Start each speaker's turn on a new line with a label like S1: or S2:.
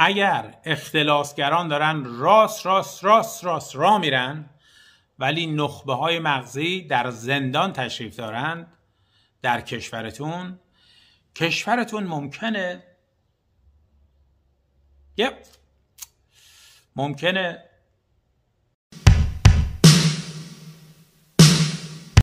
S1: اگر اختلاسگران دارن راست راست راست راست را میرن ولی نخبه های مغزی در زندان تشریف دارند در کشورتون کشورتون ممکنه یه ممکنه